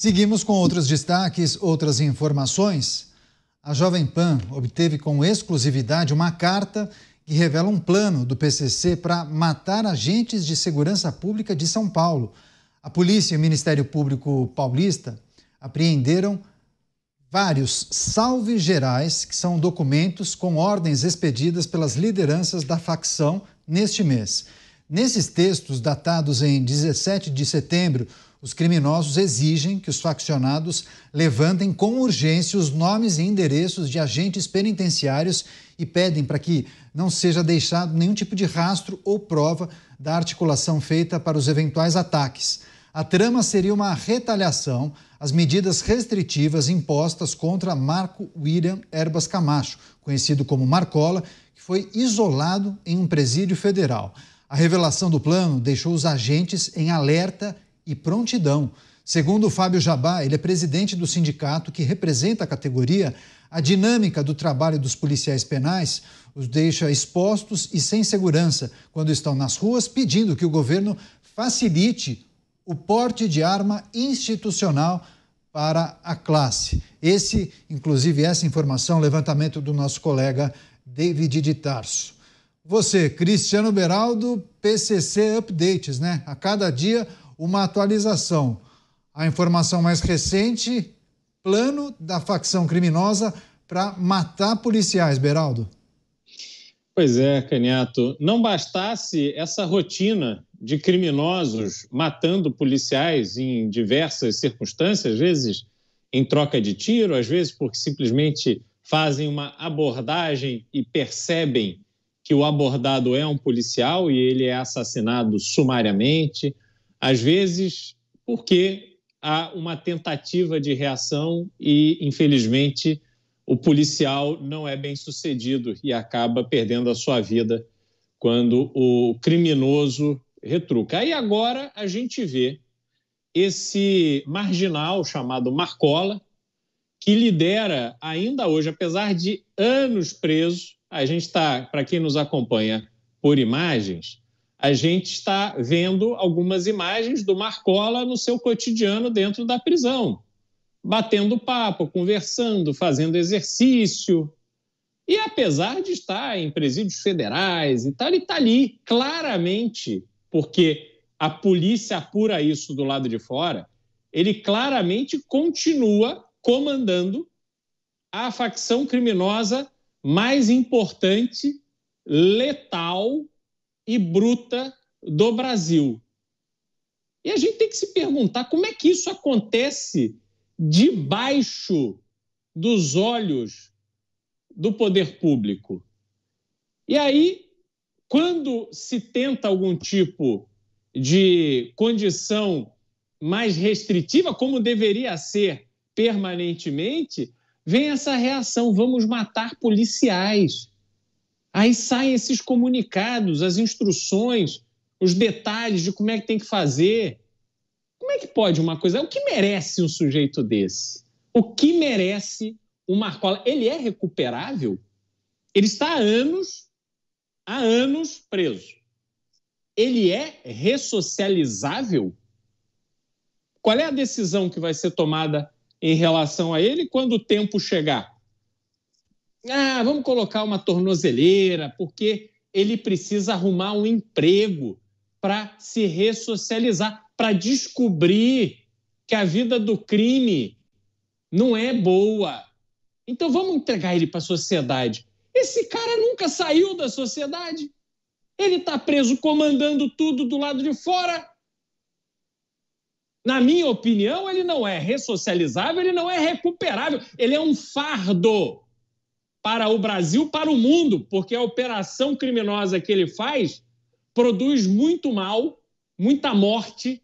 Seguimos com outros destaques, outras informações. A Jovem Pan obteve com exclusividade uma carta que revela um plano do PCC para matar agentes de segurança pública de São Paulo. A polícia e o Ministério Público Paulista apreenderam vários salves gerais, que são documentos com ordens expedidas pelas lideranças da facção neste mês. Nesses textos, datados em 17 de setembro, os criminosos exigem que os faccionados levantem com urgência os nomes e endereços de agentes penitenciários e pedem para que não seja deixado nenhum tipo de rastro ou prova da articulação feita para os eventuais ataques. A trama seria uma retaliação às medidas restritivas impostas contra Marco William Erbas Camacho, conhecido como Marcola, que foi isolado em um presídio federal. A revelação do plano deixou os agentes em alerta e prontidão. Segundo o Fábio Jabá, ele é presidente do sindicato que representa a categoria. A dinâmica do trabalho dos policiais penais os deixa expostos e sem segurança quando estão nas ruas pedindo que o governo facilite o porte de arma institucional para a classe. Esse, inclusive, essa informação, levantamento do nosso colega David de Tarso. Você, Cristiano Beraldo, PCC Updates, né? A cada dia uma atualização. A informação mais recente: plano da facção criminosa para matar policiais, Beraldo. Pois é, Caniato. Não bastasse essa rotina de criminosos matando policiais em diversas circunstâncias, às vezes em troca de tiro, às vezes porque simplesmente fazem uma abordagem e percebem que o abordado é um policial e ele é assassinado sumariamente. Às vezes, porque há uma tentativa de reação e, infelizmente, o policial não é bem sucedido e acaba perdendo a sua vida quando o criminoso retruca. Aí agora a gente vê esse marginal chamado Marcola, que lidera ainda hoje, apesar de anos preso. A gente está, para quem nos acompanha por imagens, a gente está vendo algumas imagens do Marcola no seu cotidiano dentro da prisão, batendo papo, conversando, fazendo exercício. E apesar de estar em presídios federais e tal, ele está ali claramente, porque a polícia apura isso do lado de fora, ele claramente continua comandando a facção criminosa mais importante, letal e bruta do Brasil. E a gente tem que se perguntar como é que isso acontece debaixo dos olhos do poder público. E aí, quando se tenta algum tipo de condição mais restritiva, como deveria ser permanentemente, vem essa reação: vamos matar policiais. Aí saem esses comunicados, as instruções, os detalhes de como é que tem que fazer. Como é que pode uma coisa? O que merece um sujeito desse? O que merece o Marcola? Ele é recuperável? Ele está há anos, há anos preso. Ele é ressocializável? Qual é a decisão que vai ser tomada em relação a ele quando o tempo chegar? Ah, vamos colocar uma tornozeleira, porque ele precisa arrumar um emprego para se ressocializar, para descobrir que a vida do crime não é boa. Então vamos entregar ele para a sociedade. Esse cara nunca saiu da sociedade. Ele está preso comandando tudo do lado de fora. Na minha opinião, ele não é ressocializável, ele não é recuperável, ele é um fardo para o Brasil, para o mundo, porque a operação criminosa que ele faz produz muito mal, muita morte,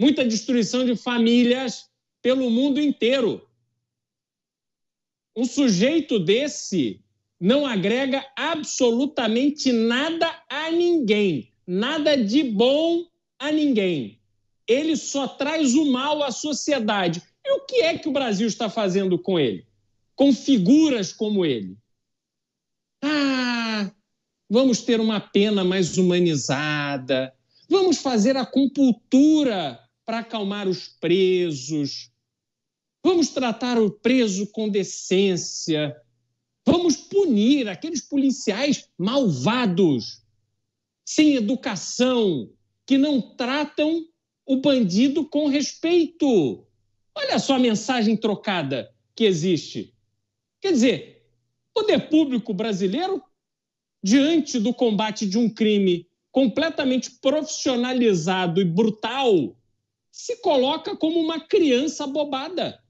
muita destruição de famílias pelo mundo inteiro. Um sujeito desse não agrega absolutamente nada a ninguém, nada de bom a ninguém. Ele só traz o mal à sociedade. E o que é que o Brasil está fazendo com ele? com figuras como ele. Ah, vamos ter uma pena mais humanizada, vamos fazer acupuntura para acalmar os presos, vamos tratar o preso com decência, vamos punir aqueles policiais malvados, sem educação, que não tratam o bandido com respeito. Olha só a mensagem trocada que existe. Quer dizer, o poder público brasileiro, diante do combate de um crime completamente profissionalizado e brutal, se coloca como uma criança bobada.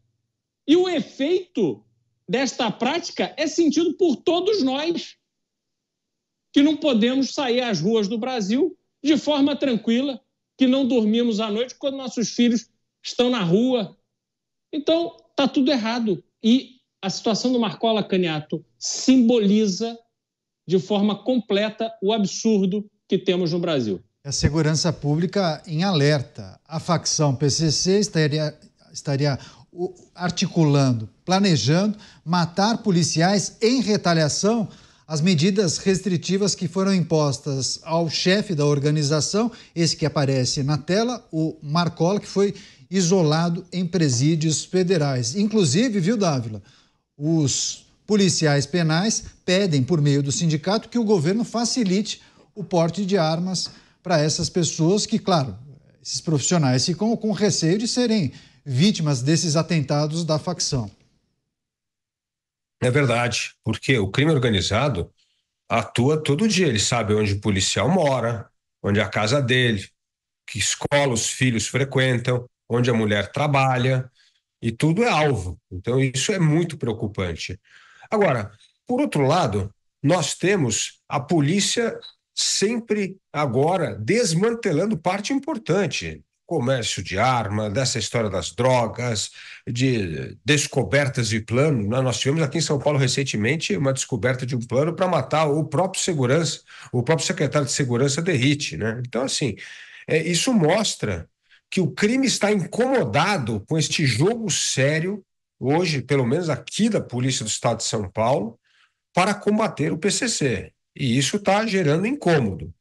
E o efeito desta prática é sentido por todos nós, que não podemos sair às ruas do Brasil de forma tranquila, que não dormimos à noite quando nossos filhos estão na rua. Então, está tudo errado. E a situação do Marcola Caniato simboliza de forma completa o absurdo que temos no Brasil. A segurança pública em alerta. A facção PCC estaria, estaria articulando, planejando matar policiais em retaliação às medidas restritivas que foram impostas ao chefe da organização, esse que aparece na tela, o Marcola, que foi isolado em presídios federais. Inclusive, viu, Dávila? Os policiais penais pedem, por meio do sindicato, que o governo facilite o porte de armas para essas pessoas que, claro, esses profissionais ficam com receio de serem vítimas desses atentados da facção. É verdade, porque o crime organizado atua todo dia. Ele sabe onde o policial mora, onde é a casa dele, que escola os filhos frequentam, onde a mulher trabalha, e tudo é alvo. Então, isso é muito preocupante. Agora, por outro lado, nós temos a polícia sempre agora desmantelando parte importante. Comércio de arma, dessa história das drogas, de descobertas de plano. Né? Nós tivemos aqui em São Paulo recentemente uma descoberta de um plano para matar o próprio segurança, o próprio secretário de segurança derrite. Né? Então, assim, é, isso mostra que o crime está incomodado com este jogo sério, hoje, pelo menos aqui da Polícia do Estado de São Paulo, para combater o PCC. E isso está gerando incômodo.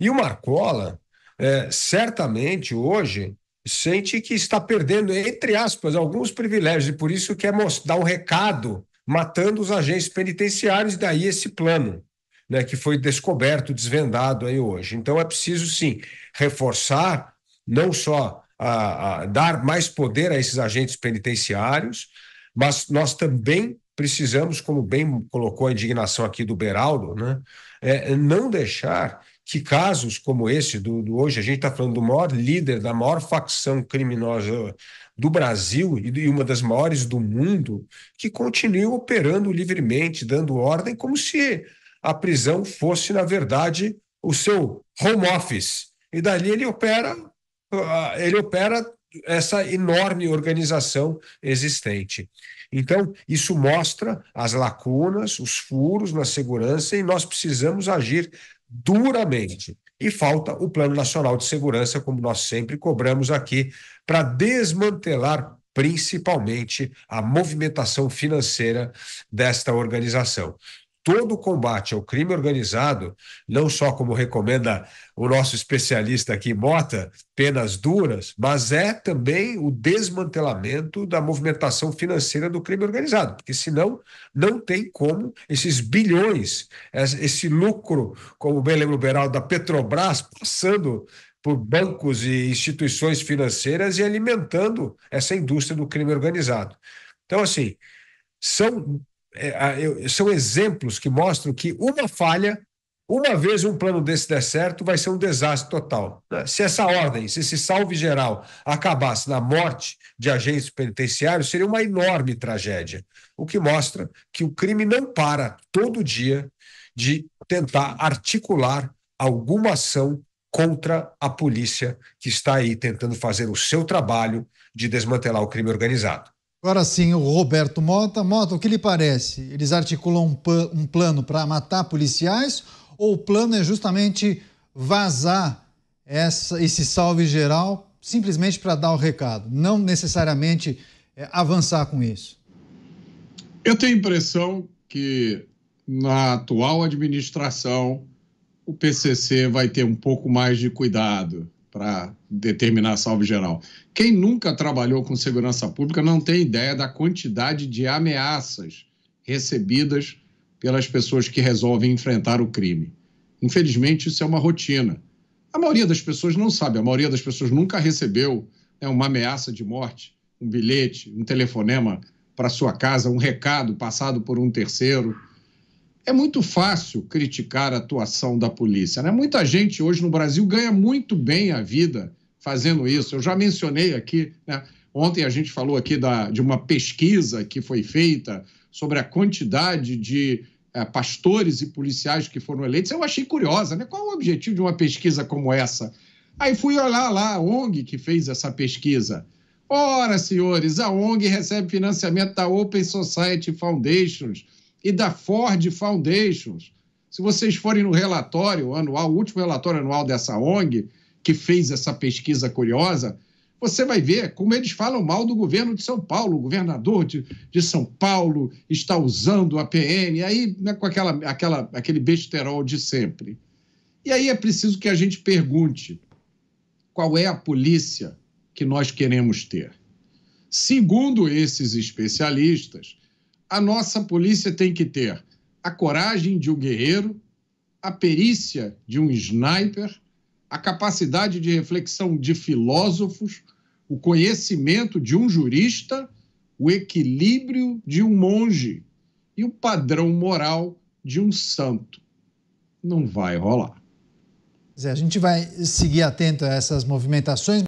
E o Marcola, é, certamente hoje, sente que está perdendo, entre aspas, alguns privilégios, e por isso quer dar um recado, matando os agentes penitenciários, daí esse plano. Né, que foi descoberto, desvendado aí hoje. Então é preciso sim reforçar não só a, a dar mais poder a esses agentes penitenciários, mas nós também precisamos, como bem colocou a indignação aqui do Beraldo, né, é, é não deixar que casos como esse do, do hoje, a gente está falando do maior líder da maior facção criminosa do Brasil e, e uma das maiores do mundo, que continue operando livremente, dando ordem, como se a prisão fosse, na verdade, o seu home office. E dali ele opera ah, ele opera essa enorme organização existente. Então, isso mostra as lacunas, os furos na segurança e nós precisamos agir duramente. E falta o Plano Nacional de Segurança, como nós sempre cobramos aqui, para desmantelar principalmente a movimentação financeira desta organização todo o combate ao crime organizado, não só como recomenda o nosso especialista aqui, Mota, penas duras, mas é também o desmantelamento da movimentação financeira do crime organizado, porque senão não tem como esses bilhões, esse lucro, como bem lembra o Beraldo, da Petrobras passando por bancos e instituições financeiras e alimentando essa indústria do crime organizado. Então, assim, são é, são exemplos que mostram que uma falha, uma vez um plano desse der certo, vai ser um desastre total. É. Se essa ordem, se esse salve geral acabasse na morte de agentes penitenciários, seria uma enorme tragédia. O que mostra que o crime não para todo dia de tentar articular alguma ação contra a polícia que está aí tentando fazer o seu trabalho de desmantelar o crime organizado. Agora sim, o Roberto Mota. Mota, o que lhe parece? Eles articulam um, um plano para matar policiais ou o plano é justamente vazar essa, esse salve geral simplesmente para dar o recado, não necessariamente é, avançar com isso? Eu tenho a impressão que na atual administração o PCC vai ter um pouco mais de cuidado para determinar a salve geral. Quem nunca trabalhou com segurança pública não tem ideia da quantidade de ameaças recebidas pelas pessoas que resolvem enfrentar o crime. Infelizmente, isso é uma rotina. A maioria das pessoas não sabe, a maioria das pessoas nunca recebeu né, uma ameaça de morte, um bilhete, um telefonema para sua casa, um recado passado por um terceiro é muito fácil criticar a atuação da polícia. Né? Muita gente hoje no Brasil ganha muito bem a vida fazendo isso. Eu já mencionei aqui, né? ontem a gente falou aqui da, de uma pesquisa que foi feita sobre a quantidade de é, pastores e policiais que foram eleitos. Eu achei curiosa, né? Qual o objetivo de uma pesquisa como essa? Aí fui olhar lá a ONG que fez essa pesquisa. Ora, senhores, a ONG recebe financiamento da Open Society Foundations e da Ford Foundations. Se vocês forem no relatório anual, o último relatório anual dessa ONG, que fez essa pesquisa curiosa, você vai ver como eles falam mal do governo de São Paulo. O governador de, de São Paulo está usando a PM, aí né, com aquela, aquela, aquele besterol de sempre. E aí é preciso que a gente pergunte qual é a polícia que nós queremos ter. Segundo esses especialistas, a nossa polícia tem que ter a coragem de um guerreiro, a perícia de um sniper, a capacidade de reflexão de filósofos, o conhecimento de um jurista, o equilíbrio de um monge e o padrão moral de um santo. Não vai rolar. Zé, a gente vai seguir atento a essas movimentações.